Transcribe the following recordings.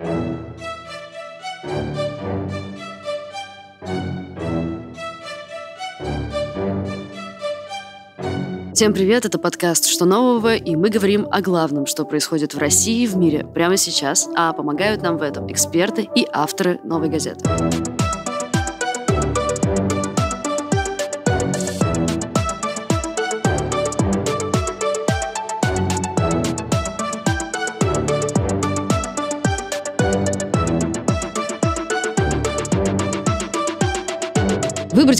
Всем привет, это подкаст «Что нового?» и мы говорим о главном, что происходит в России и в мире прямо сейчас, а помогают нам в этом эксперты и авторы «Новой газеты».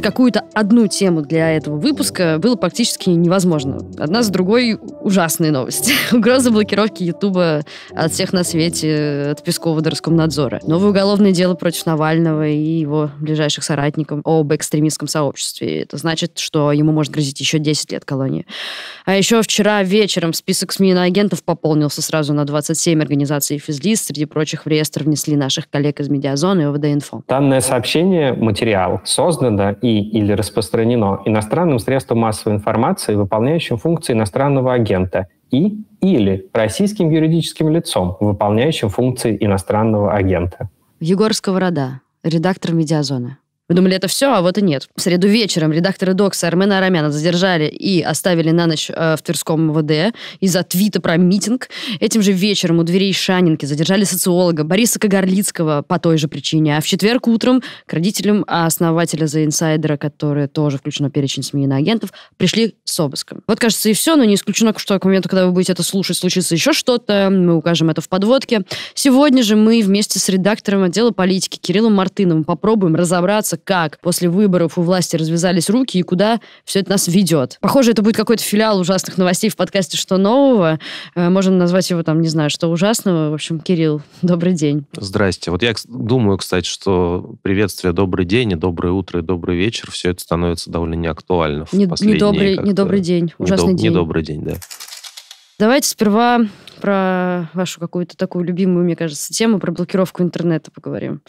какую-то одну тему для этого выпуска было практически невозможно. Одна с другой ужасные новости. Угроза блокировки Ютуба от всех на свете, от Пескова до Роскомнадзора. Новое уголовное дело против Навального и его ближайших соратников об экстремистском сообществе. Это значит, что ему может грозить еще 10 лет колонии. А еще вчера вечером список СМИ на агентов пополнился сразу на 27 организаций физлист. Среди прочих в реестр внесли наших коллег из Медиазоны и ОВД-Инфо. Данное сообщение, материал, создано и или распространено иностранным средством массовой информации, выполняющим функции иностранного агента, и или российским юридическим лицом, выполняющим функции иностранного агента. Егор Сковорода, редактор «Медиазоны». Вы думали, это все, а вот и нет. В среду вечером редакторы Докса Армена Арамяна задержали и оставили на ночь э, в Тверском МВД из-за твита про митинг. Этим же вечером у дверей Шанинки задержали социолога Бориса Кагарлицкого по той же причине. А в четверг утром к родителям а основателя за инсайдера, которое тоже включен в перечень СМИ и агентов, пришли с обыском. Вот, кажется, и все, но не исключено, что к моменту, когда вы будете это слушать, случится еще что-то. Мы укажем это в подводке. Сегодня же мы вместе с редактором отдела политики Кириллом Мартыновым попробуем разобраться, как после выборов у власти развязались руки и куда все это нас ведет. Похоже, это будет какой-то филиал ужасных новостей в подкасте «Что нового?». Э, можно назвать его там, не знаю, «Что ужасного?». В общем, Кирилл, добрый день. Здрасте. Вот я думаю, кстати, что приветствие «Добрый день» и «Доброе утро» и «Добрый вечер» все это становится довольно неактуально в не, последние... Недобрый, недобрый день, ужасный недоб, день. Недобрый день, да. Давайте сперва про вашу какую-то такую любимую, мне кажется, тему, про блокировку интернета поговорим.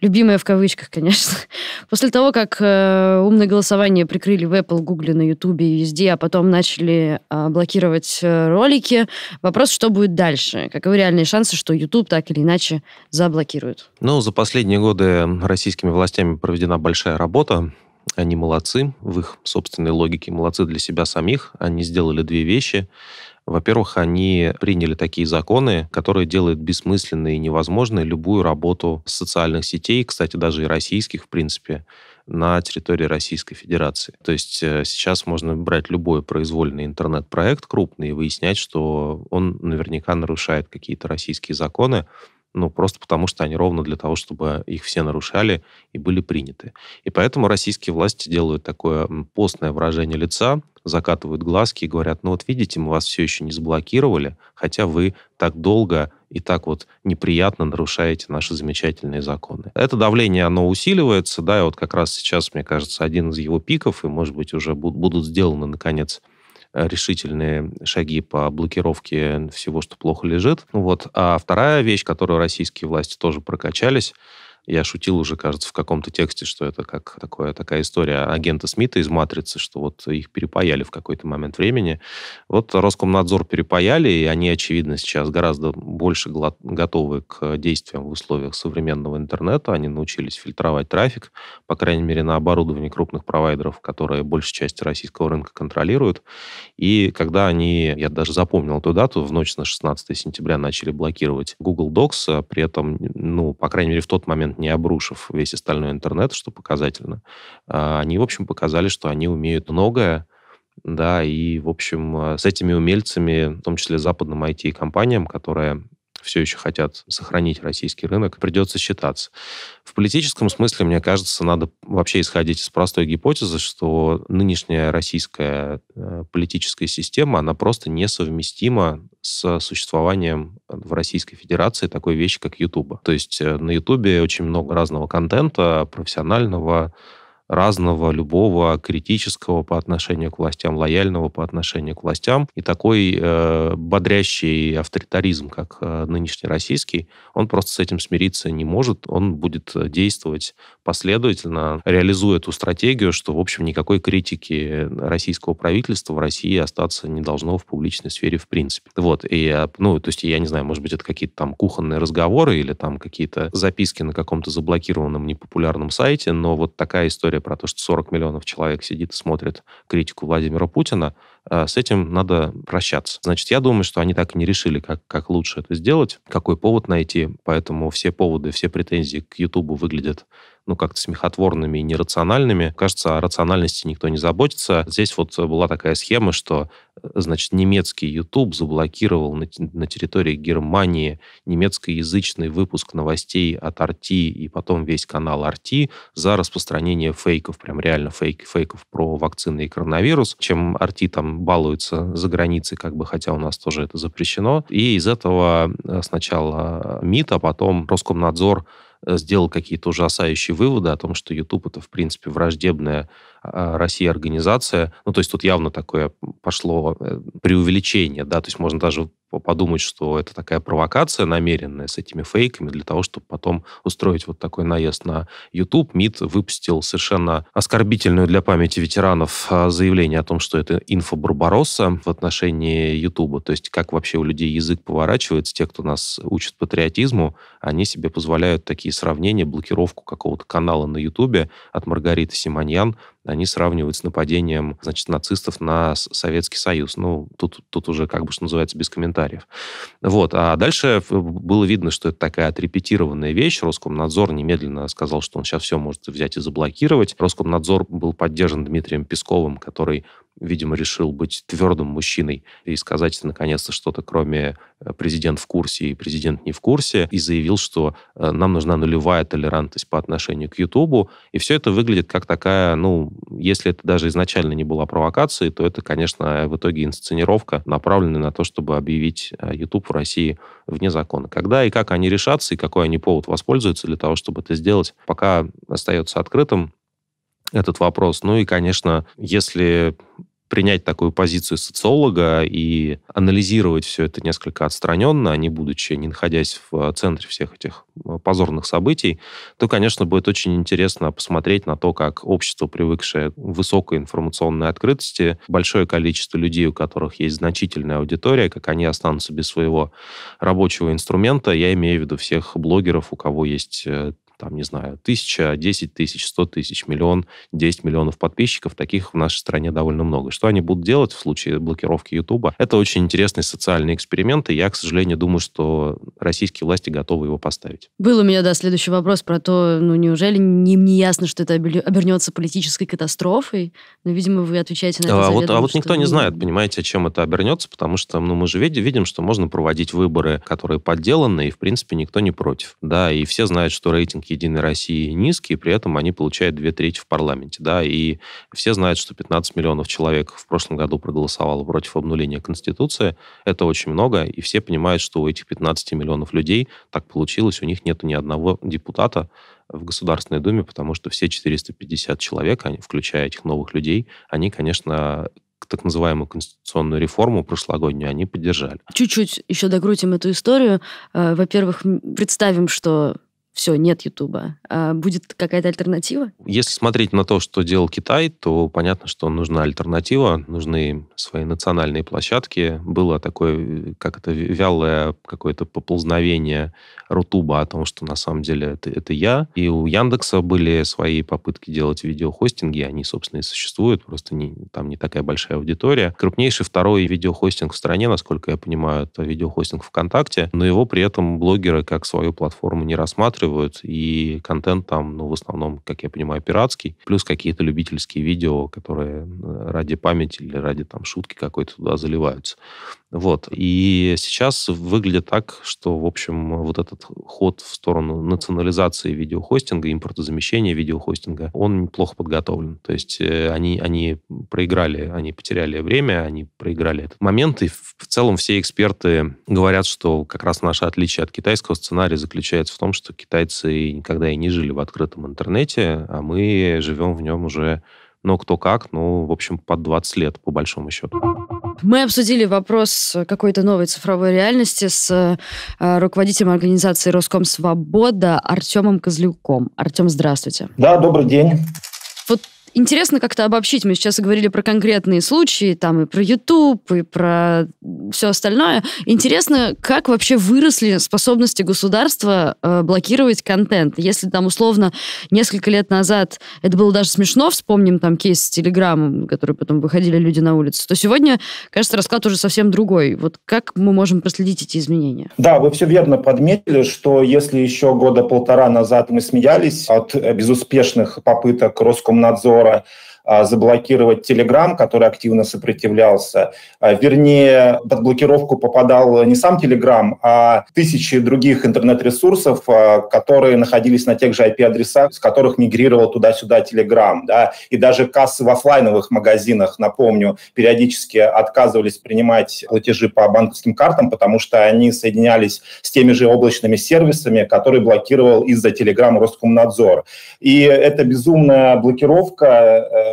Любимая в кавычках, конечно. После того, как э, умное голосование прикрыли в Apple, Google, на YouTube и везде, а потом начали а, э, блокировать ролики, вопрос, что будет дальше? Каковы реальные шансы, что YouTube так или иначе заблокирует? Ну, за последние годы российскими властями проведена большая работа. Они молодцы в их собственной логике, молодцы для себя самих. Они сделали две вещи – во-первых, они приняли такие законы, которые делают бессмысленной и невозможной любую работу социальных сетей, кстати, даже и российских, в принципе, на территории Российской Федерации. То есть э, сейчас можно брать любой произвольный интернет-проект крупный и выяснять, что он наверняка нарушает какие-то российские законы, ну, просто потому что они ровно для того, чтобы их все нарушали и были приняты. И поэтому российские власти делают такое постное выражение лица, закатывают глазки и говорят, ну вот видите, мы вас все еще не заблокировали, хотя вы так долго и так вот неприятно нарушаете наши замечательные законы. Это давление, оно усиливается, да, и вот как раз сейчас, мне кажется, один из его пиков, и, может быть, уже будут сделаны, наконец, Э, решительные шаги по блокировке всего, что плохо лежит. Вот. А вторая вещь, которую российские власти тоже прокачались, я шутил уже, кажется, в каком-то тексте, что это как такое, такая история агента Смита из «Матрицы», что вот их перепаяли в какой-то момент времени. Вот Роскомнадзор перепаяли, и они, очевидно, сейчас гораздо больше готовы к действиям в условиях современного интернета. Они научились фильтровать трафик, по крайней мере, на оборудовании крупных провайдеров, которые большую часть российского рынка контролируют. И когда они, я даже запомнил эту дату, в ночь на 16 сентября начали блокировать Google Docs, а при этом, ну, по крайней мере, в тот момент момент, не обрушив весь остальной интернет, что показательно, а, они, в общем, показали, что они умеют многое, да, и, в общем, э, с этими умельцами, в том числе западным IT-компаниям, которые все еще хотят сохранить российский рынок, придется считаться. В политическом смысле, мне кажется, надо вообще исходить из простой гипотезы, что нынешняя российская э, политическая система, она просто несовместима с существованием в Российской Федерации такой вещи, как Ютуба. То есть э, на Ютубе очень много разного контента, профессионального, разного, любого, критического по отношению к властям, лояльного по отношению к властям. И такой э, бодрящий авторитаризм, как э, нынешний российский, он просто с этим смириться не может. Он будет э, действовать последовательно, реализуя эту стратегию, что, в общем, никакой критики российского правительства в России остаться не должно в публичной сфере в принципе. Вот. И, э, ну, то есть, я не знаю, может быть, это какие-то там кухонные разговоры или там какие-то записки на каком-то заблокированном непопулярном сайте, но вот такая история про то, что 40 миллионов человек сидит и смотрит критику Владимира Путина, э, с этим надо прощаться. Значит, я думаю, что они так и не решили, как, как лучше это сделать, какой повод найти, поэтому все поводы, все претензии к Ютубу выглядят ну, как-то смехотворными и нерациональными. Кажется, о рациональности никто не заботится. Здесь вот была такая схема, что значит, немецкий YouTube заблокировал на, на территории Германии немецкоязычный выпуск новостей от Арти и потом весь канал Арти за распространение фейков, прям реально фейк, фейков про вакцины и коронавирус, чем Арти там балуется за границей, как бы, хотя у нас тоже это запрещено. И из этого э, сначала МИД, а потом Роскомнадзор э, сделал какие-то ужасающие выводы о том, что YouTube это, в принципе, враждебная а, Россия организация. Ну, то есть тут явно такое пошло э, преувеличение, да, то есть можно даже подумать, что это такая провокация намеренная с этими фейками для того, чтобы потом устроить вот такой наезд на YouTube. МИД выпустил совершенно оскорбительную для памяти ветеранов а, заявление о том, что это инфо в отношении YouTube. То есть как вообще у людей язык поворачивается, те, кто нас учат патриотизму, они себе позволяют такие сравнения, блокировку какого-то канала на YouTube от Маргариты Симоньян они сравнивают с нападением, значит, нацистов на Советский Союз. Ну, тут, тут уже, как бы, что называется, без комментариев. Вот. А дальше было видно, что это такая отрепетированная вещь. Роскомнадзор немедленно сказал, что он сейчас все может взять и заблокировать. Роскомнадзор был поддержан Дмитрием Песковым, который видимо, решил быть твердым мужчиной и сказать наконец-то что-то, кроме э, президент в курсе и президент не в курсе, и заявил, что э, нам нужна нулевая толерантность по отношению к Ютубу. И все это выглядит как такая, ну, если это даже изначально не была провокацией, то это, конечно, в итоге инсценировка, направленная на то, чтобы объявить э, ютуб в России вне закона. Когда и как они решатся, и какой они повод воспользуются для того, чтобы это сделать, пока остается открытым этот вопрос. Ну и, конечно, если принять такую позицию социолога и анализировать все это несколько отстраненно, а не будучи, не находясь в э, центре всех этих э, позорных событий, то, конечно, будет очень интересно посмотреть на то, как общество, привыкшее к высокой информационной открытости, большое количество людей, у которых есть значительная аудитория, как они останутся без своего рабочего инструмента. Я имею в виду всех блогеров, у кого есть э, там, не знаю, тысяча, десять тысяч, сто тысяч, миллион, десять миллионов подписчиков, таких в нашей стране довольно много. Что они будут делать в случае блокировки Ютуба? Это очень интересный социальный эксперимент, и я, к сожалению, думаю, что российские власти готовы его поставить. Был у меня, да, следующий вопрос про то, ну, неужели им не ясно, что это обернется политической катастрофой? Но, ну, видимо, вы отвечаете на это. А, вот, а вот никто не ну, знает, ну. понимаете, чем это обернется, потому что, ну, мы же видим, видим, что можно проводить выборы, которые подделаны, и, в принципе, никто не против. Да, и все знают, что рейтинг «Единой России» низкие, при этом они получают две трети в парламенте. Да? И все знают, что 15 миллионов человек в прошлом году проголосовало против обнуления Конституции. Это очень много, и все понимают, что у этих 15 миллионов людей так получилось, у них нет ни одного депутата в Государственной Думе, потому что все 450 человек, включая этих новых людей, они, конечно, так называемую конституционную реформу прошлогоднюю они поддержали. Чуть-чуть еще докрутим эту историю. Э, во-первых, представим, что все, нет Ютуба. А будет какая-то альтернатива? Если смотреть на то, что делал Китай, то понятно, что нужна альтернатива, нужны свои национальные площадки. Было такое, как это, вялое какое-то поползновение Рутуба о том, что на самом деле это, это я. И у Яндекса были свои попытки делать видеохостинги, они, собственно, и существуют, просто не, там не такая большая аудитория. Крупнейший второй видеохостинг в стране, насколько я понимаю, это видеохостинг ВКонтакте, но его при этом блогеры как свою платформу не рассматривают, выстраивают, и контент там, ну, в основном, как я понимаю, пиратский, плюс какие-то любительские видео, которые э, ради памяти или ради там шутки какой-то туда заливаются. Вот. И сейчас выглядит так, что, в общем, вот этот ход в сторону национализации видеохостинга, импортозамещения видеохостинга, он плохо подготовлен. То есть э, они, они проиграли, они потеряли время, они проиграли этот момент. И в целом все эксперты говорят, что как раз наше отличие от китайского сценария заключается в том, что китайцы никогда и не жили в открытом интернете, а мы живем в нем уже но кто как, ну, в общем, под 20 лет, по большому счету. Мы обсудили вопрос э, какой-то новой цифровой реальности с э, э, руководителем организации «Роском Свобода» Артемом Козлюком. Артем, здравствуйте. Да, добрый день интересно как-то обобщить. Мы сейчас говорили про конкретные случаи, там и про YouTube, и про все остальное. Интересно, как вообще выросли способности государства э, блокировать контент. Если там условно несколько лет назад это было даже смешно, вспомним там кейс с Телеграмом, который потом выходили люди на улицу, то сегодня, кажется, расклад уже совсем другой. Вот как мы можем проследить эти изменения? Да, вы все верно подметили, что если еще года полтора назад мы смеялись от э, безуспешных попыток Роскомнадзора agora А, заблокировать Телеграм, который активно сопротивлялся. А, вернее, под блокировку попадал не сам Телеграм, а тысячи других интернет-ресурсов, а, которые находились на тех же IP-адресах, с которых мигрировал туда-сюда Телеграм. Да? И даже кассы в офлайновых магазинах, напомню, периодически отказывались принимать платежи по банковским картам, потому что они соединялись с теми же облачными сервисами, которые блокировал из-за Телеграма Роскомнадзор. И эта безумная блокировка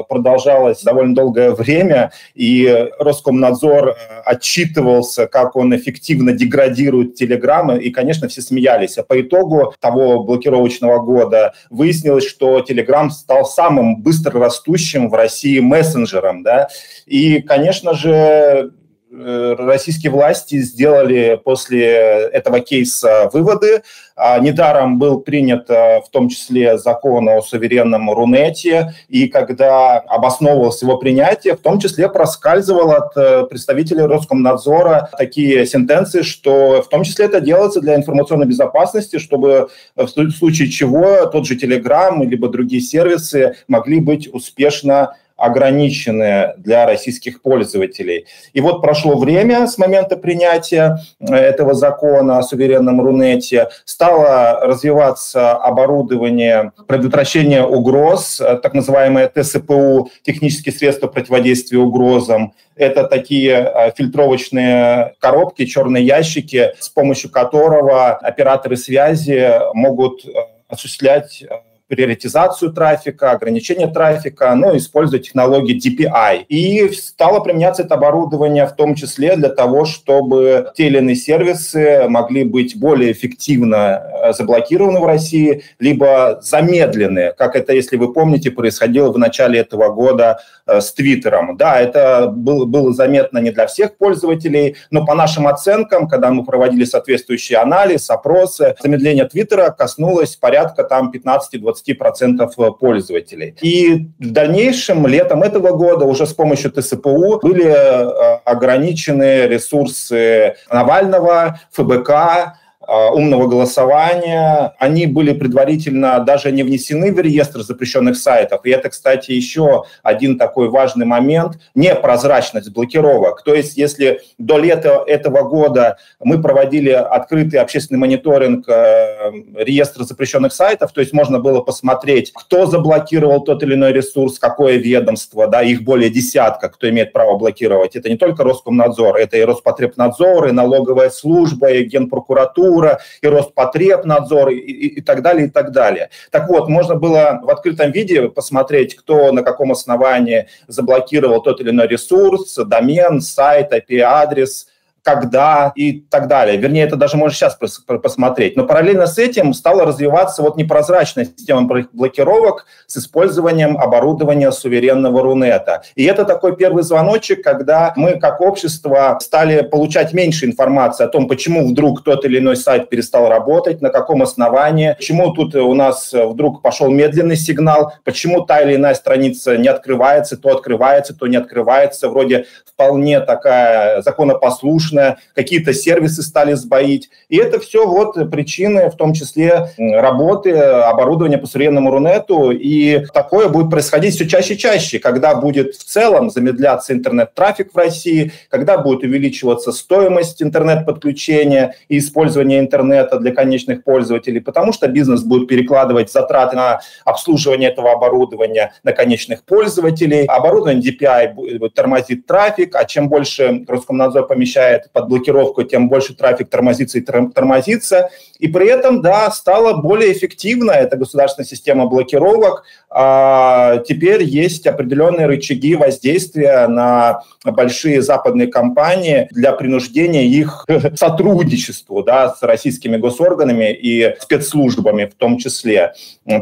э, продолжалось довольно долгое время, и Роскомнадзор э, отчитывался, как он эффективно деградирует Телеграммы, и, конечно, все смеялись. А по итогу того блокировочного года выяснилось, что Телеграм стал самым быстро растущим в России мессенджером, да, и, конечно же, Э, российские власти сделали после этого кейса выводы. А, недаром был принят э, в том числе закон о суверенном Рунете, и когда обосновывалось его принятие, в том числе проскальзывал от э, представителей Роскомнадзора такие сентенции, что в том числе это делается для информационной безопасности, чтобы в случае чего тот же Телеграм, либо другие сервисы могли быть успешно ограничены для российских пользователей. И вот прошло время с момента принятия э, этого закона о суверенном Рунете, стало развиваться оборудование предотвращения угроз, э, так называемое ТСПУ, технические средства противодействия угрозам. Это такие э, фильтровочные коробки, черные ящики, с помощью которого операторы связи могут осуществлять приоритизацию трафика, ограничение трафика, ну, используя технологии DPI. И стало применяться это оборудование в том числе для того, чтобы те или иные сервисы могли быть более эффективно э, заблокированы в России, либо замедлены, как это, если вы помните, происходило в начале этого года э, с Твиттером. Да, это было, было заметно не для всех пользователей, но по нашим оценкам, когда мы проводили соответствующий анализ, опросы, замедление Твиттера коснулось порядка там 15-20 20% э, пользователей. И в дальнейшем, летом этого года, уже с помощью ТСПУ были э, ограничены ресурсы Навального, ФБК, а, умного голосования, они были предварительно даже не внесены в реестр запрещенных сайтов. И это, кстати, еще один такой важный момент – непрозрачность блокировок. То есть если до лета этого года мы проводили открытый общественный мониторинг э, реестра запрещенных сайтов, то есть можно было посмотреть, кто заблокировал тот или иной ресурс, какое ведомство, да, их более десятка, кто имеет право блокировать. Это не только Роскомнадзор, это и Роспотребнадзор, и налоговая служба, и Генпрокуратура, Минкультура, и Роспотребнадзор, и, и, и так далее, и так далее. Так вот, можно было в открытом виде посмотреть, кто на каком основании заблокировал тот или иной ресурс, домен, сайт, IP-адрес – когда и так далее. Вернее, это даже можно сейчас посмотреть. Но параллельно с этим стала развиваться вот непрозрачная система блокировок с использованием оборудования суверенного Рунета. И это такой первый звоночек, когда мы как общество стали получать меньше информации о том, почему вдруг тот или иной сайт перестал работать, на каком основании, почему тут у нас вдруг пошел медленный сигнал, почему та или иная страница не открывается, то открывается, то не открывается. Вроде вполне такая законопослушная конечно, какие-то сервисы стали сбоить. И это все вот причины, в том числе работы оборудования по современному Рунету. И такое будет происходить все чаще и чаще, когда будет в целом замедляться интернет-трафик в России, когда будет увеличиваться стоимость интернет-подключения и использования интернета для конечных пользователей, потому что бизнес будет перекладывать затраты на обслуживание этого оборудования на конечных пользователей. Оборудование DPI тормозит трафик, а чем больше Роскомнадзор помещает попадает под блокировку, тем больше трафик тормозится и тормозится. И при этом, да, стала более эффективна эта государственная система блокировок, а, теперь есть определенные рычаги воздействия на большие западные компании для принуждения их сотрудничеству да, с российскими госорганами и спецслужбами в том числе.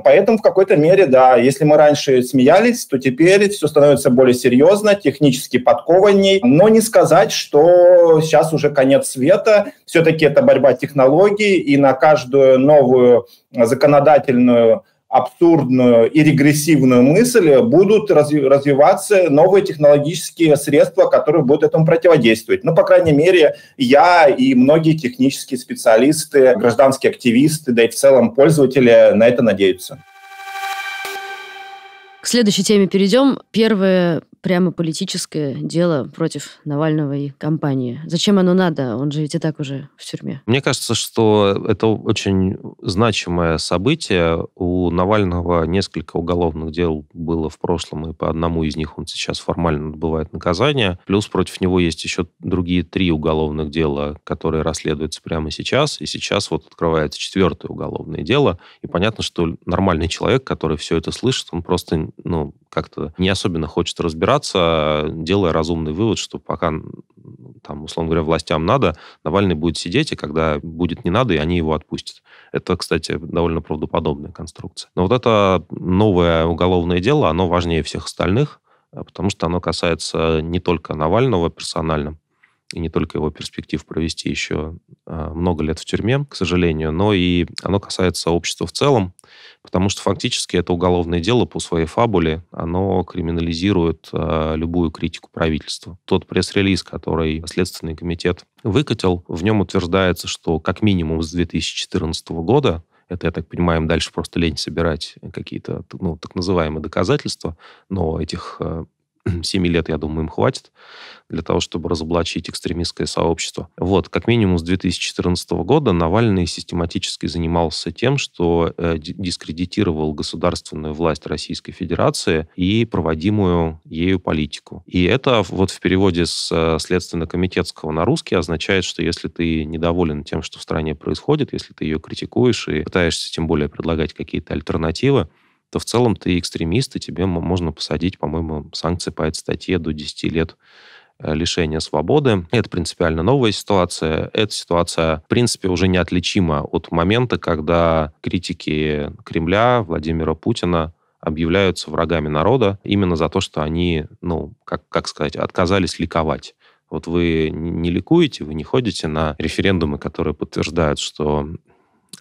Поэтому в какой-то мере, да, если мы раньше смеялись, то теперь все становится более серьезно, технически подкованней. Но не сказать, что сейчас уже конец света. Все-таки это борьба технологий, и на каждую новую законодательную абсурдную и регрессивную мысль, будут развиваться новые технологические средства, которые будут этому противодействовать. Ну, по крайней мере, я и многие технические специалисты, гражданские активисты, да и в целом пользователи на это надеются. К следующей теме перейдем. Первое прямо политическое дело против Навального и компании. Зачем оно надо? Он же ведь и так уже в тюрьме. Мне кажется, что это очень значимое событие. У Навального несколько уголовных дел было в прошлом, и по одному из них он сейчас формально отбывает наказание. Плюс против него есть еще другие три уголовных дела, которые расследуются прямо сейчас. И сейчас вот открывается четвертое уголовное дело. И понятно, что нормальный человек, который все это слышит, он просто ну, как-то не особенно хочет разбираться, а делая разумный вывод, что пока, там, условно говоря, властям надо, Навальный будет сидеть, и когда будет не надо, и они его отпустят. Это, кстати, довольно правдоподобная конструкция. Но вот это новое уголовное дело, оно важнее всех остальных, а потому что оно касается не только Навального персонально, и не только его перспектив провести еще а, много лет в тюрьме, к сожалению, но и оно касается общества в целом, потому что фактически это уголовное дело по своей фабуле, оно криминализирует а, любую критику правительства. Тот пресс-релиз, который Следственный комитет выкатил, в нем утверждается, что как минимум с 2014 года это, я так понимаю, им дальше просто лень собирать какие-то ну, так называемые доказательства, но этих а, 7 лет, я думаю, им хватит для того, чтобы разоблачить экстремистское сообщество. Вот, как минимум с 2014 года Навальный систематически занимался тем, что э, дискредитировал государственную власть Российской Федерации и проводимую ею политику. И это вот в переводе с э, следственно-комитетского на русский означает, что если ты недоволен тем, что в стране происходит, если ты ее критикуешь и пытаешься тем более предлагать какие-то альтернативы, то в целом ты экстремист, и тебе можно посадить, по-моему, санкции по этой статье до 10 лет э, лишения свободы. Это принципиально новая ситуация. Эта ситуация, в принципе, уже неотличима от момента, когда критики Кремля, Владимира Путина объявляются врагами народа именно за то, что они, ну, как, как сказать, отказались ликовать. Вот вы не ликуете, вы не ходите на референдумы, которые подтверждают, что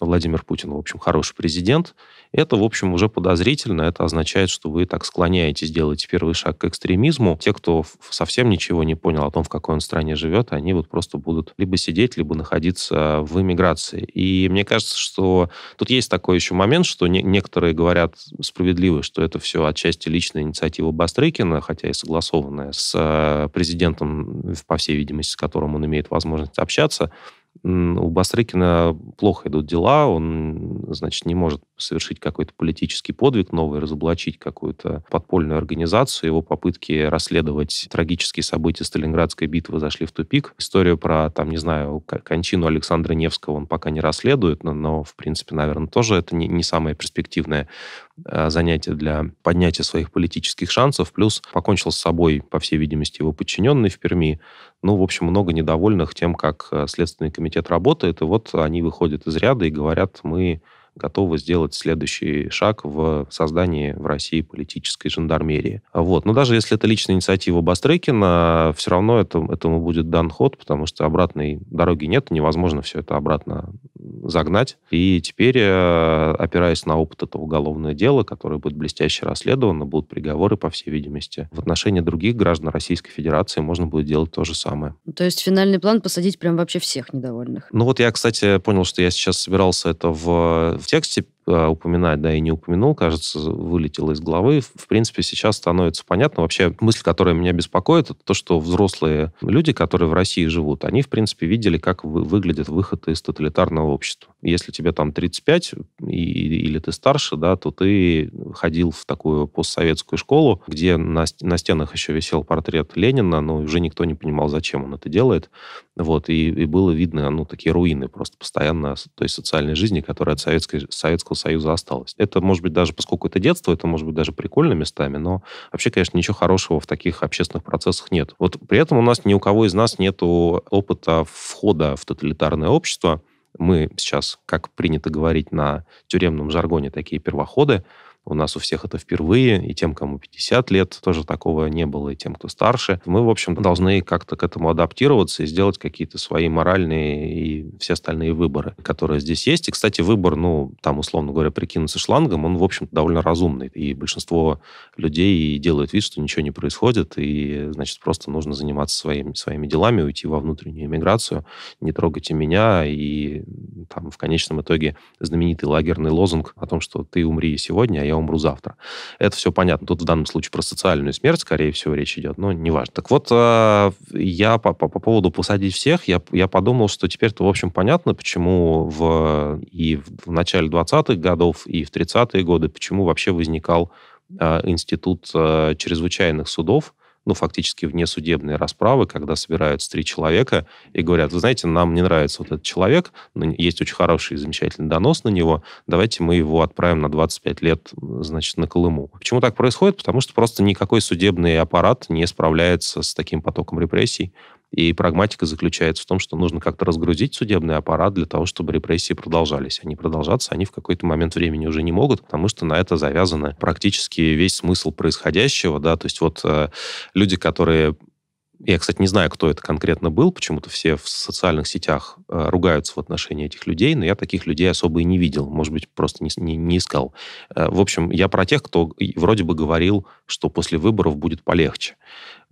Владимир Путин, в общем, хороший президент, это, в общем, уже подозрительно. Это означает, что вы так склоняетесь, делаете первый шаг к экстремизму. Те, кто совсем ничего не понял о том, в какой он стране живет, они вот просто будут либо сидеть, либо находиться в эмиграции. И мне кажется, что тут есть такой еще момент, что не, некоторые говорят справедливо, что это все отчасти личная инициатива Бастрыкина, хотя и согласованная с э, президентом, по всей видимости, с которым он имеет возможность общаться у Бастрыкина плохо идут дела, он, значит, не может совершить какой-то политический подвиг новый, разоблачить какую-то подпольную организацию. Его попытки расследовать трагические события Сталинградской битвы зашли в тупик. Историю про, там, не знаю, кончину Александра Невского он пока не расследует, но, но в принципе, наверное, тоже это не, не самое перспективное Э, занятие для поднятия своих политических шансов, плюс покончил с собой, по всей видимости, его подчиненный в Перми. Ну, в общем, много недовольных тем, как э, Следственный комитет работает, и вот они выходят из ряда и говорят, мы готовы сделать следующий шаг в создании в России политической жандармерии. Вот. Но даже если это личная инициатива Бастрыкина, все равно это, этому будет дан ход, потому что обратной дороги нет, невозможно все это обратно загнать. И теперь, э, опираясь на опыт этого уголовного дела, которое будет блестяще расследовано, будут приговоры, по всей видимости, в отношении других граждан Российской Федерации можно будет делать то же самое. То есть финальный план посадить прям вообще всех недовольных? Ну вот я, кстати, понял, что я сейчас собирался это в, в тексте а, упоминать, да, и не упомянул, кажется, вылетело из головы. В принципе, сейчас становится понятно. Вообще, мысль, которая меня беспокоит, это то, что взрослые люди, которые в России живут, они, в принципе, видели, как выглядит выход из тоталитарного общества. Если тебе там 35 и, или ты старше, да, то ты ходил в такую постсоветскую школу, где на, на стенах еще висел портрет Ленина, но уже никто не понимал, зачем он это делает. Вот, и, и было видно, ну, такие руины просто постоянно той социальной жизни, которая от Советской, Советского Союза осталась. Это, может быть, даже, поскольку это детство, это, может быть, даже прикольно местами, но вообще, конечно, ничего хорошего в таких общественных процессах нет. Вот при этом у нас ни у кого из нас нет опыта входа в тоталитарное общество, мы сейчас, как принято говорить на тюремном жаргоне, такие первоходы – у нас у всех это впервые, и тем, кому 50 лет, тоже такого не было, и тем, кто старше. Мы, в общем, должны как-то к этому адаптироваться и сделать какие-то свои моральные и все остальные выборы, которые здесь есть. И, кстати, выбор, ну, там, условно говоря, прикинуться шлангом, он, в общем довольно разумный. И большинство людей делают вид, что ничего не происходит, и, значит, просто нужно заниматься своими, своими делами, уйти во внутреннюю эмиграцию, не трогайте меня, и там в конечном итоге знаменитый лагерный лозунг о том, что ты умри сегодня, а я я умру завтра. Это все понятно. Тут в данном случае про социальную смерть, скорее всего, речь идет, но неважно. Так вот, э, я по, по, по поводу посадить всех, я, я подумал, что теперь-то, в общем, понятно, почему в, и в начале 20-х годов, и в 30-е годы, почему вообще возникал э, институт э, чрезвычайных судов, ну, фактически внесудебные расправы, когда собираются три человека и говорят, вы знаете, нам не нравится вот этот человек, есть очень хороший и замечательный донос на него, давайте мы его отправим на 25 лет, значит, на Колыму. Почему так происходит? Потому что просто никакой судебный аппарат не справляется с таким потоком репрессий, и прагматика заключается в том, что нужно как-то разгрузить судебный аппарат для того, чтобы репрессии продолжались. Они продолжаться, они в какой-то момент времени уже не могут, потому что на это завязано практически весь смысл происходящего, да, то есть вот э, люди, которые я, кстати, не знаю, кто это конкретно был, почему-то все в социальных сетях э, ругаются в отношении этих людей, но я таких людей особо и не видел, может быть, просто не, не, не искал. Э, в общем, я про тех, кто вроде бы говорил, что после выборов будет полегче.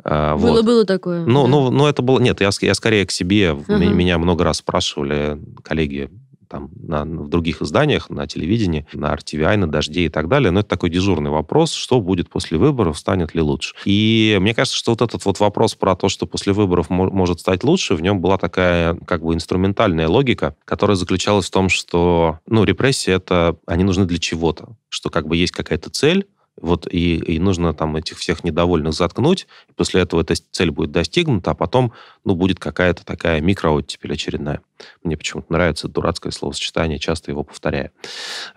А, было, вот. было такое. Ну, да. ну, но ну, это было... Нет, я, я скорее к себе. Угу. Меня много раз спрашивали коллеги там, на, в других изданиях, на телевидении, на RTVI, на «Дожде» и так далее. Но это такой дежурный вопрос, что будет после выборов, станет ли лучше. И мне кажется, что вот этот вот вопрос про то, что после выборов может стать лучше, в нем была такая как бы инструментальная логика, которая заключалась в том, что ну, репрессии это, они нужны для чего-то, что как бы есть какая-то цель, вот и, и нужно там этих всех недовольных заткнуть. и После этого эта цель будет достигнута, а потом ну, будет какая-то такая микрооттепель очередная. Мне почему-то нравится дурацкое словосочетание, часто его повторяю.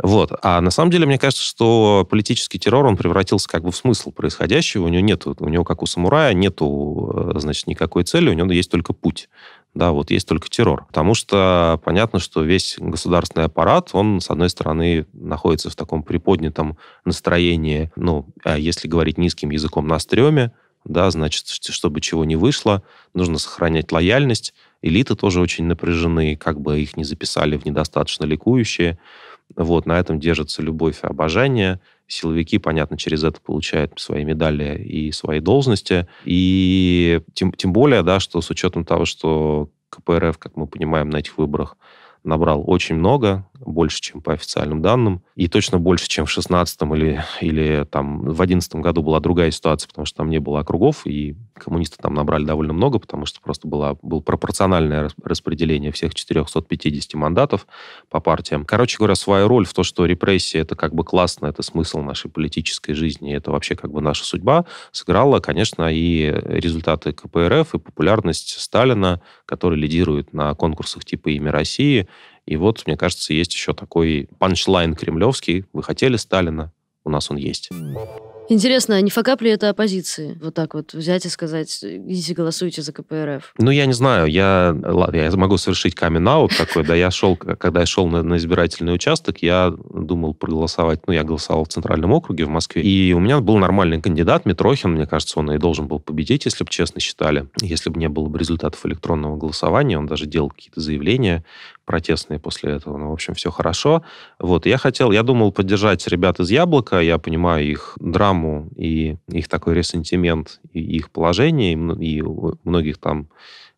Вот. А на самом деле, мне кажется, что политический террор, он превратился как бы в смысл происходящего. У него нет, у него как у самурая нету, э, значит, никакой цели, у него есть только путь да, вот есть только террор. Потому что понятно, что весь государственный аппарат, он, с одной стороны, находится в таком приподнятом настроении, ну, а если говорить низким языком, на стреме, да, значит, чтобы чего не вышло, нужно сохранять лояльность. Элиты тоже очень напряжены, как бы их не записали в недостаточно ликующие. Вот, на этом держится любовь и обожание. Силовики, понятно, через это получают свои медали и свои должности. И тем, тем более, да, что с учетом того, что КПРФ, как мы понимаем, на этих выборах набрал очень много, больше, чем по официальным данным, и точно больше, чем в 16 или, или там в 11 году была другая ситуация, потому что там не было округов, и коммунисты там набрали довольно много, потому что просто было, было пропорциональное распределение всех 450 мандатов по партиям. Короче говоря, свою роль в то, что репрессии это как бы классно, это смысл нашей политической жизни, это вообще как бы наша судьба, сыграла, конечно, и результаты КПРФ, и популярность Сталина, который лидирует на конкурсах типа «Имя России», и вот, мне кажется, есть еще такой панчлайн кремлевский. Вы хотели Сталина, у нас он есть. Интересно, а не факап ли это оппозиции? Вот так вот взять и сказать, идите голосуйте за КПРФ. Ну, я не знаю. Я, ладно, я могу совершить камин такой. Да, я шел, когда я шел на, на избирательный участок, я думал проголосовать. Ну, я голосовал в Центральном округе в Москве. И у меня был нормальный кандидат, Митрохин. Мне кажется, он и должен был победить, если бы честно считали. Если бы не было бы результатов электронного голосования, он даже делал какие-то заявления протестные после этого. но ну, в общем, все хорошо. Вот, я хотел, я думал поддержать ребят из Яблока, я понимаю их драму и их такой ресентимент, и их положение, и многих там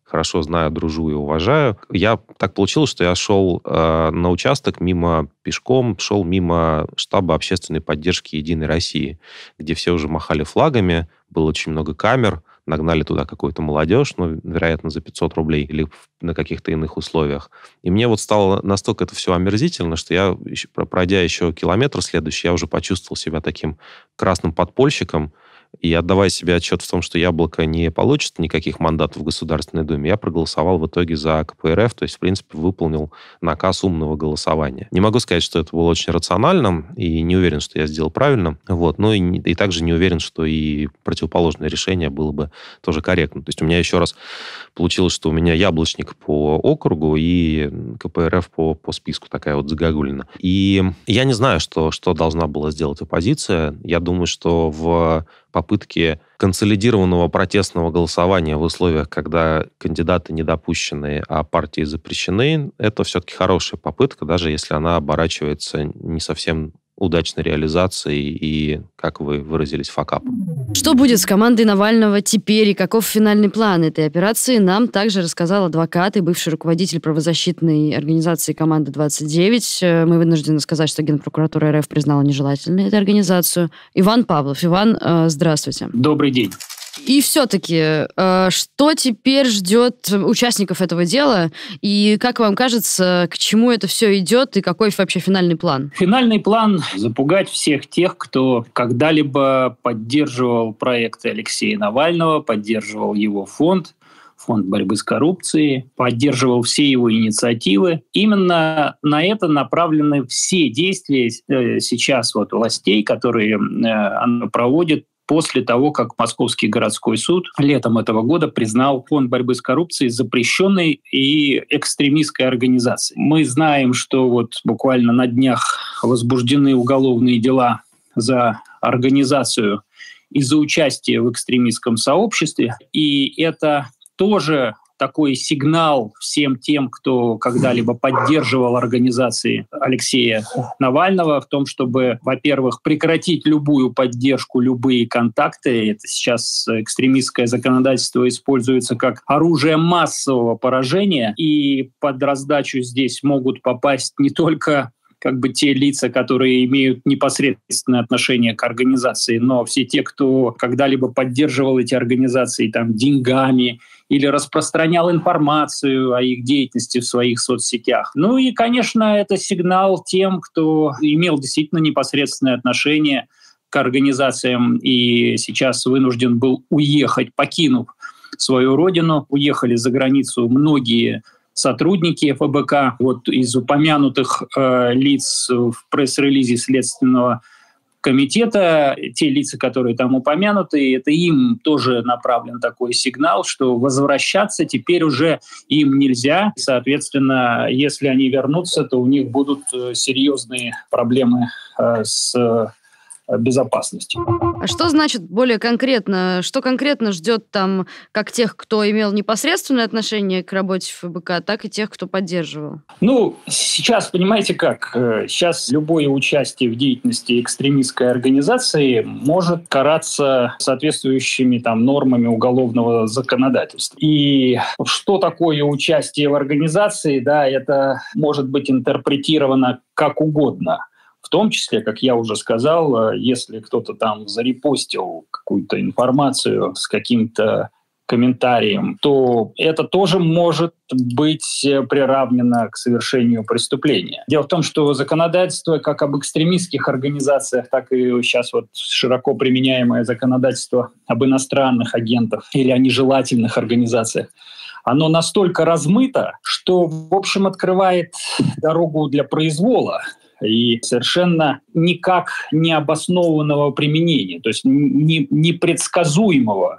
хорошо знаю, дружу и уважаю. Я так получилось, что я шел э, на участок мимо пешком, шел мимо штаба общественной поддержки Единой России, где все уже махали флагами, было очень много камер, нагнали туда какую-то молодежь, ну, вероятно, за 500 рублей или на каких-то иных условиях. И мне вот стало настолько это все омерзительно, что я, пройдя еще километр следующий, я уже почувствовал себя таким красным подпольщиком, и отдавая себе отчет в том, что яблоко не получит никаких мандатов в Государственной Думе, я проголосовал в итоге за КПРФ, то есть, в принципе, выполнил наказ умного голосования. Не могу сказать, что это было очень рациональным, и не уверен, что я сделал правильно. Вот. Ну и, и также не уверен, что и противоположное решение было бы тоже корректно. То есть у меня еще раз получилось, что у меня яблочник по округу и КПРФ по, по списку, такая вот загогулина. И я не знаю, что, что должна была сделать оппозиция. Я думаю, что в попытки консолидированного протестного голосования в условиях, когда кандидаты недопущены, а партии запрещены, это все-таки хорошая попытка, даже если она оборачивается не совсем удачной реализации и, как вы выразились, факап. Что будет с командой Навального теперь и каков финальный план этой операции, нам также рассказал адвокат и бывший руководитель правозащитной организации команды 29. Э, мы вынуждены сказать, что Генпрокуратура РФ признала нежелательной эту организацию. Иван Павлов. Иван, э, здравствуйте. Добрый день. И все-таки, э, что теперь ждет участников этого дела? И как вам кажется, к чему это все идет? И какой вообще финальный план? Финальный план – запугать всех тех, кто когда-либо поддерживал проекты Алексея Навального, поддерживал его фонд, фонд борьбы с коррупцией, поддерживал все его инициативы. Именно на это направлены все действия э, сейчас вот властей, которые э, проводят после того, как Московский городской суд летом этого года признал фонд борьбы с коррупцией запрещенной и экстремистской организацией. Мы знаем, что вот буквально на днях возбуждены уголовные дела за организацию и за участие в экстремистском сообществе. И это тоже такой сигнал всем тем, кто когда-либо поддерживал организации Алексея Навального в том, чтобы, во-первых, прекратить любую поддержку, любые контакты. Это сейчас экстремистское законодательство используется как оружие массового поражения, и под раздачу здесь могут попасть не только как бы те лица, которые имеют непосредственное отношение к организации, но все те, кто когда-либо поддерживал эти организации там деньгами или распространял информацию о их деятельности в своих соцсетях. Ну и, конечно, это сигнал тем, кто имел действительно непосредственное отношение к организациям и сейчас вынужден был уехать, покинув свою родину. Уехали за границу многие сотрудники ФБК. Вот из упомянутых э, лиц в пресс-релизе Следственного комитета, те лица, которые там упомянуты, это им тоже направлен такой сигнал, что возвращаться теперь уже им нельзя. Соответственно, если они вернутся, то у них будут э, серьезные проблемы э, с безопасности. А что значит более конкретно? Что конкретно ждет там как тех, кто имел непосредственное отношение к работе ФБК, так и тех, кто поддерживал? Ну, сейчас, понимаете как, э, сейчас любое участие в деятельности экстремистской организации может караться соответствующими там нормами уголовного законодательства. И что такое участие в организации, да, это может быть интерпретировано как угодно – в том числе, как я уже сказал, э, если кто-то там зарепостил какую-то информацию с каким-то комментарием, то это тоже может быть э, приравнено к совершению преступления. Дело в том, что законодательство как об экстремистских организациях, так и сейчас вот широко применяемое законодательство об иностранных агентах или о нежелательных организациях, оно настолько размыто, что, в общем, открывает дорогу для произвола и совершенно никак необоснованного применения, то есть непредсказуемого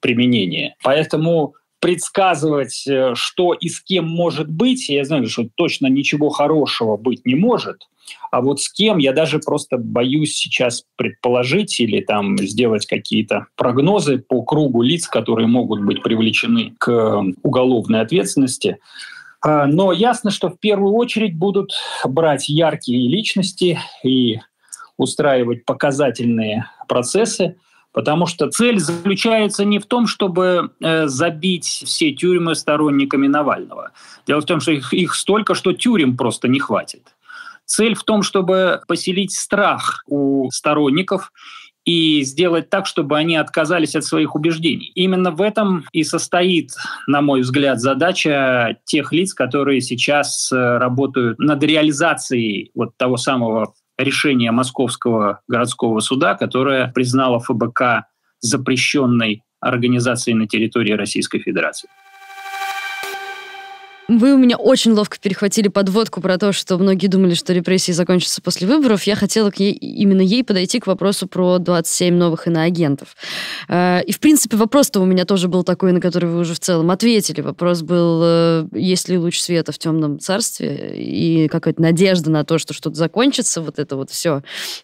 применения. Поэтому предсказывать, э, что и с кем может быть, я знаю, что точно ничего хорошего быть не может, а вот с кем я даже просто боюсь сейчас предположить или там сделать какие-то прогнозы по кругу лиц, которые могут быть привлечены к э, уголовной ответственности. А, но ясно, что в первую очередь будут брать яркие личности и устраивать показательные процессы, потому что цель заключается не в том, чтобы э, забить все тюрьмы сторонниками Навального. Дело в том, что их, их столько, что тюрем просто не хватит. Цель в том, чтобы поселить страх у сторонников и сделать так, чтобы они отказались от своих убеждений. Именно в этом и состоит, на мой взгляд, задача тех лиц, которые сейчас э, работают над реализацией вот того самого решения Московского городского суда, которое признало ФБК запрещенной организацией на территории Российской Федерации. Вы у меня очень ловко перехватили подводку про то, что многие думали, что репрессии закончатся после выборов. Я хотела к ей, именно ей подойти к вопросу про 27 новых иноагентов. Э, и, в принципе, вопрос-то у меня тоже был такой, на который вы уже в целом ответили. Вопрос был, э, есть ли луч света в темном царстве и какая-то надежда на то, что что-то закончится, вот это вот все.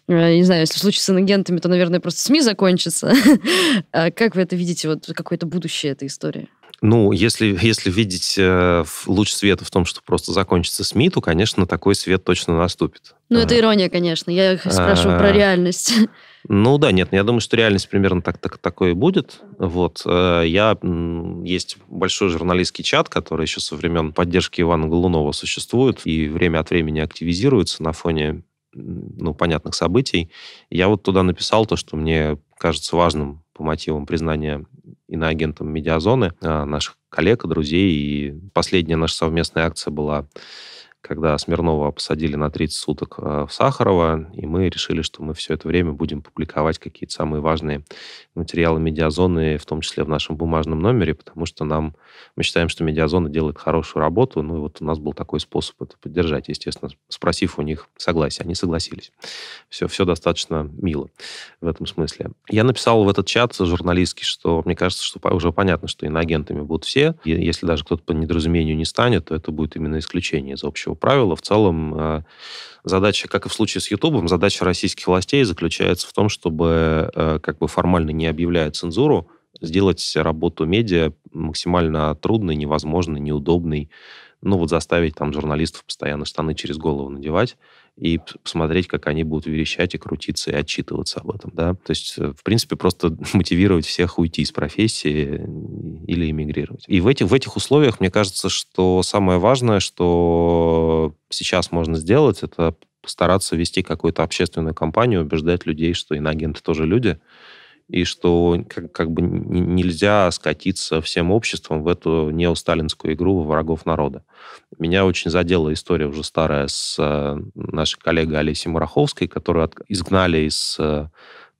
Э, не знаю, если в случае с иноагентами, то, наверное, просто СМИ закончатся. А как вы это видите, вот какое-то будущее этой истории? Ну, если, если видеть э, луч света в том, что просто закончится СМИ, то, конечно, такой свет точно наступит. Ну, это э. ирония, конечно. Я спрашиваю а... про э. реальность. Ну да, нет, ну, я думаю, что реальность примерно так, так такой и будет. Вот. Э, я, есть большой журналистский чат, который еще со времен поддержки Ивана Голунова существует и время от времени активизируется на фоне ну, понятных событий. Я вот туда написал то, что мне кажется важным по мотивам признания иноагентом медиазоны, а, наших коллег, друзей. И последняя наша совместная акция была когда Смирнова посадили на 30 суток э, в Сахарова, и мы решили, что мы все это время будем публиковать какие-то самые важные материалы медиазоны, в том числе в нашем бумажном номере, потому что нам, мы считаем, что медиазона делает хорошую работу, ну и вот у нас был такой способ это поддержать, естественно, спросив у них согласие, они согласились. Все, все достаточно мило в этом смысле. Я написал в этот чат журналистский, что мне кажется, что уже понятно, что иноагентами будут все, и если даже кто-то по недоразумению не станет, то это будет именно исключение из общего общего правила. В целом э, задача, как и в случае с YouTube, задача российских властей заключается в том, чтобы, э, как бы формально не объявляя цензуру, сделать работу медиа максимально трудной, невозможной, неудобной, ну, вот заставить там журналистов постоянно штаны через голову надевать и посмотреть, как они будут верещать и крутиться, и отчитываться об этом, да. То есть, э, в принципе, просто мотивировать всех уйти из профессии э, или эмигрировать. И в этих, в этих условиях, мне кажется, что самое важное, что сейчас можно сделать, это постараться вести какую-то общественную кампанию, убеждать людей, что иноагенты тоже люди, и что как, как бы нельзя скатиться всем обществом в эту неосталинскую игру врагов народа. Меня очень задела история уже старая с э, нашей коллегой Олесей Мураховской, которую от, изгнали из э,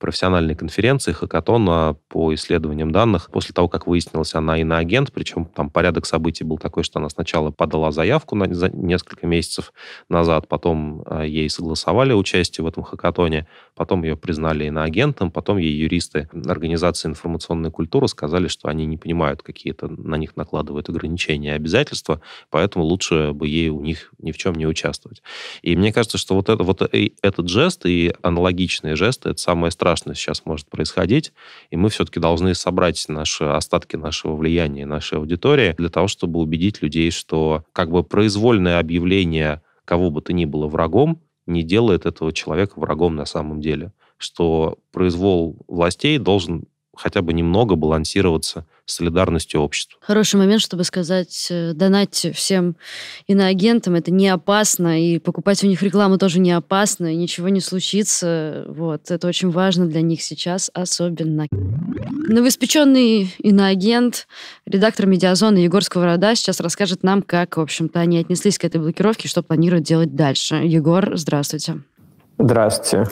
профессиональной конференции хакатона по исследованиям данных. После того, как выяснилась она иноагент, причем там порядок событий был такой, что она сначала подала заявку на, за несколько месяцев назад, потом а, ей согласовали участие в этом хакатоне, потом ее признали иноагентом, потом ей юристы Организации информационной культуры сказали, что они не понимают, какие-то на них накладывают ограничения и обязательства, поэтому лучше бы ей у них ни в чем не участвовать. И мне кажется, что вот, это, вот этот жест и аналогичные жесты — это самое страшное страшное сейчас может происходить, и мы все-таки должны собрать наши остатки нашего влияния, нашей аудитории для того, чтобы убедить людей, что как бы произвольное объявление кого бы то ни было врагом не делает этого человека врагом на самом деле, что произвол властей должен хотя бы немного балансироваться солидарностью общества. Хороший момент, чтобы сказать, э, донатьте всем иноагентам, это не опасно, и покупать у них рекламу тоже не опасно, и ничего не случится. Вот, это очень важно для них сейчас особенно. Новоиспеченный иноагент, редактор медиазоны Егор Сковорода сейчас расскажет нам, как, в общем-то, они отнеслись к этой блокировке, что планируют делать дальше. Егор, здравствуйте. Здравствуйте.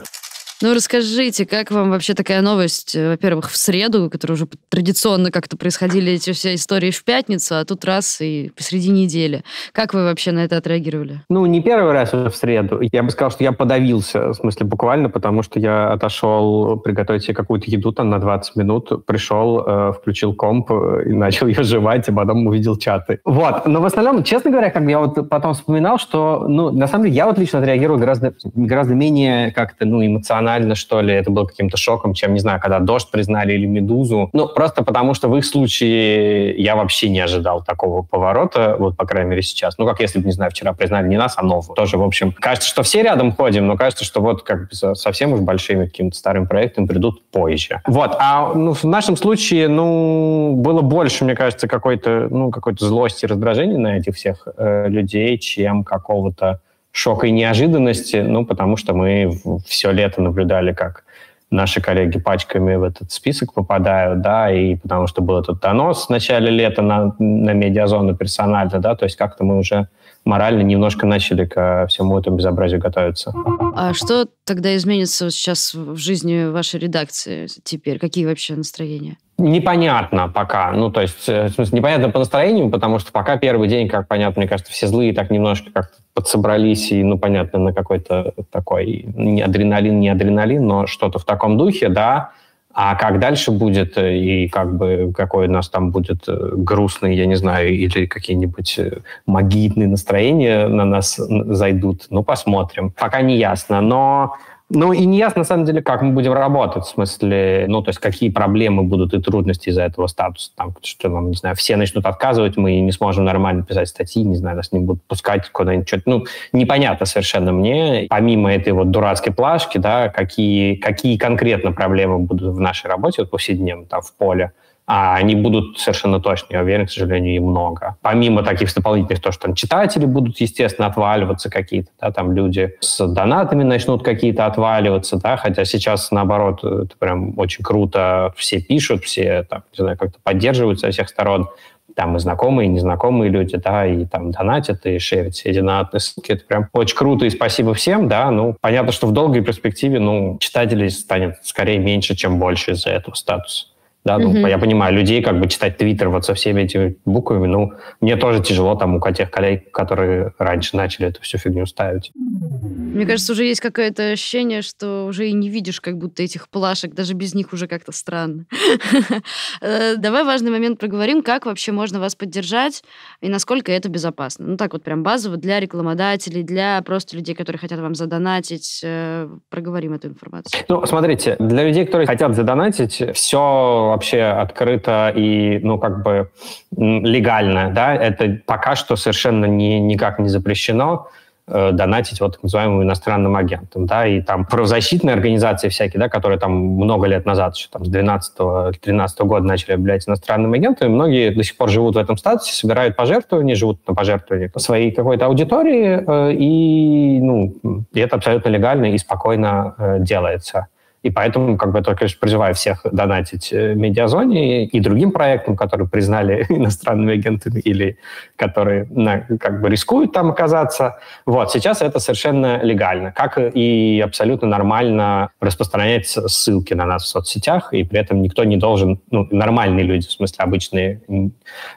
Ну, расскажите, как вам вообще такая новость? Э, во-первых, в среду, которая уже традиционно как-то происходили эти все истории в пятницу, а тут раз и посреди недели. Как вы вообще на это отреагировали? Ну, не первый раз уже в среду. Я бы сказал, что я подавился, в смысле буквально, потому что я отошел приготовить себе какую-то еду там на 20 минут, пришел, э, включил комп э, и начал ее жевать, а потом увидел чаты. Вот. Но в основном, честно говоря, как я вот потом вспоминал, что, ну, на самом деле, я вот лично отреагировал гораздо, гораздо менее как-то, ну, эмоционально банально, что ли, это было каким-то шоком, чем, не знаю, когда «Дождь» признали или «Медузу». Ну, просто потому что в их случае я вообще не ожидал такого поворота, вот, по крайней мере, сейчас. Ну, как если бы, не знаю, вчера признали не нас, а новую. Тоже, в общем, кажется, что все рядом ходим, но кажется, что вот как бы совсем уж большими каким-то старым проектом придут позже. Вот, а ну, в нашем случае, ну, было больше, мне кажется, какой-то, ну, какой-то злости, раздражения на этих всех э, людей, чем какого-то шок и неожиданности, ну, потому что мы все лето наблюдали, как наши коллеги пачками в этот список попадают, да, и потому что был этот донос в начале лета на, на медиазону персонально, да, то есть как-то мы уже морально немножко начали ко всему этому безобразию готовиться. А что тогда изменится сейчас в жизни вашей редакции теперь? Какие вообще настроения? непонятно пока. Ну, то есть, э, в смысле, непонятно по настроению, потому что пока первый день, как понятно, мне кажется, все злые так немножко как-то подсобрались и, ну, понятно, на какой-то такой не адреналин, не адреналин, но что-то в таком духе, да. А как дальше будет, э, и как бы какой у нас там будет э, грустный, я не знаю, или какие-нибудь магитные настроения на нас зайдут, ну, посмотрим. Пока не ясно, но ну, и не ясно, на самом деле, как мы будем работать, в смысле, ну, то есть какие проблемы будут и трудности из-за этого статуса, там, что нам, не знаю, все начнут отказывать, мы не сможем нормально писать статьи, не знаю, нас не будут пускать куда-нибудь, что-то, ну, непонятно совершенно мне, помимо этой вот дурацкой плашки, да, какие, какие конкретно проблемы будут в нашей работе, вот повседневно, там, в поле, а они будут совершенно точно, я уверен, к сожалению, и много. Помимо таких дополнительных, то, что там читатели будут, естественно, отваливаться какие-то, да, там люди с донатами начнут какие-то отваливаться, да, хотя сейчас, наоборот, это прям очень круто, все пишут, все, там, не знаю, как-то поддерживают со всех сторон, там и знакомые, и незнакомые люди, да, и там донатят, и шерят все эти донатные ссылки. Это прям очень круто, и спасибо всем, да. Ну, понятно, что в долгой перспективе, ну, читателей станет скорее меньше, чем больше из-за этого статуса. Да, ну, mm-hmm. я понимаю, людей как бы читать Твиттер вот со всеми этими буквами, ну, мне тоже тяжело там у тех коллег, которые раньше начали эту всю фигню ставить. Мне кажется, уже есть какое-то ощущение, что уже и не видишь как будто этих плашек, даже без них уже как-то странно. Э, давай важный момент проговорим, как вообще можно вас поддержать и насколько это безопасно. Ну, так вот прям базово для рекламодателей, для просто людей, которые хотят вам задонатить, э, проговорим эту информацию. Ну, смотрите, для людей, которые хотят задонатить, все вообще открыто и, ну, как бы легально, да, это пока что совершенно не, никак не запрещено э, донатить вот так называемым иностранным агентам, да, и там правозащитные организации всякие, да, которые там много лет назад, еще там с 12-13 года начали объявлять иностранными агентами, многие до сих пор живут в этом статусе, собирают пожертвования, живут на пожертвованиях своей какой-то аудитории, э, и, ну, и это абсолютно легально и спокойно э, делается. И поэтому, как бы, я конечно, призываю всех донатить э, медиазоне и другим проектам, которые признали иностранными агентами или которые на, как бы рискуют там оказаться. Вот, сейчас это совершенно легально, как и абсолютно нормально распространять ссылки на нас в соцсетях, и при этом никто не должен, ну, нормальные люди, в смысле обычные,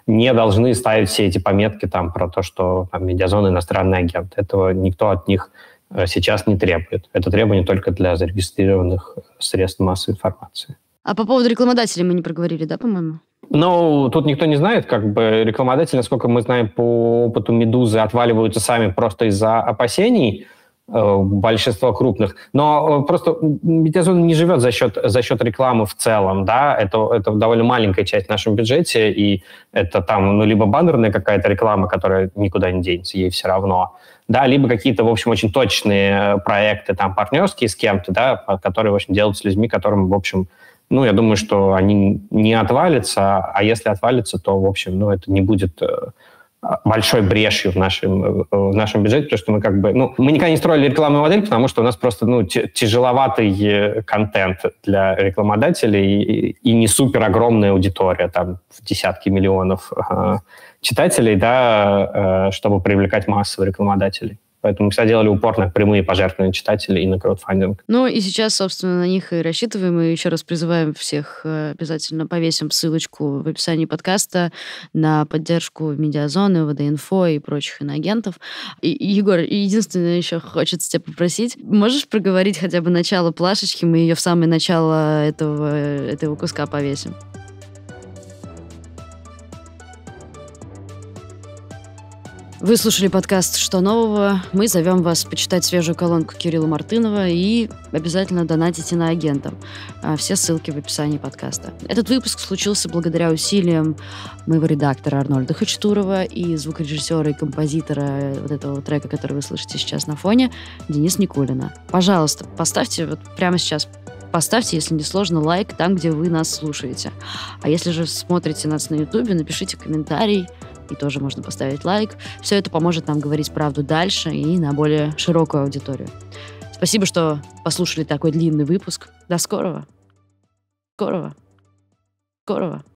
не должны ставить все эти пометки там про то, что там, медиазона иностранный агент. Этого никто от них Э, сейчас не требует. Это требование только для зарегистрированных средств массовой информации. А по поводу рекламодателей мы не проговорили, да, по-моему? Ну, тут никто не знает, как бы рекламодатели, насколько мы знаем по опыту «Медузы», отваливаются сами просто из-за опасений – Э, большинство крупных. Но э, просто медиазона не живет за счет, за счет рекламы в целом, да, это, это довольно маленькая часть в нашем бюджете, и это там, ну, либо баннерная какая-то реклама, которая никуда не денется, ей все равно, да, либо какие-то, в общем, очень точные э, проекты, там, партнерские с кем-то, да, которые, в общем, делают с людьми, которым, в общем, ну, я думаю, что они не отвалятся, а, а если отвалятся, то, в общем, ну, это не будет большой брешью в нашем, в нашем бюджете, потому что мы как бы... Ну, мы никогда не строили рекламную модель, потому что у нас просто ну, тяжеловатый э, контент для рекламодателей и, и не супер огромная аудитория, там, в десятки миллионов э, читателей, да, э, чтобы привлекать массовых рекламодателей. Поэтому мы всегда делали упор на прямые пожертвования читателей и на краудфандинг. Ну и сейчас, собственно, на них и рассчитываем. И еще раз призываем всех, э, обязательно повесим ссылочку в описании подкаста на поддержку Медиазоны, ВД-инфо и прочих иноагентов. И, Егор, единственное еще хочется тебя попросить. Можешь проговорить хотя бы начало плашечки? Мы ее в самое начало этого, этого куска повесим. Вы слушали подкаст «Что нового?». Мы зовем вас почитать свежую колонку Кирилла Мартынова и обязательно донатите на агентам. А, все ссылки в описании подкаста. Этот выпуск случился благодаря усилиям моего редактора Арнольда Хачатурова и звукорежиссера и композитора э, вот этого трека, который вы слышите сейчас на фоне, Денис Никулина. Пожалуйста, поставьте вот прямо сейчас поставьте, если не сложно, лайк там, где вы нас слушаете. А если же смотрите нас на Ютубе, напишите комментарий, и тоже можно поставить лайк. Все это поможет нам говорить правду дальше и на более широкую аудиторию. Спасибо, что послушали такой длинный выпуск. До скорого. Скорого. Скорого.